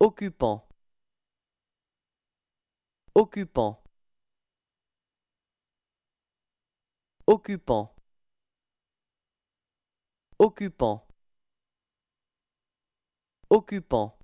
occupant occupant occupant occupant occupant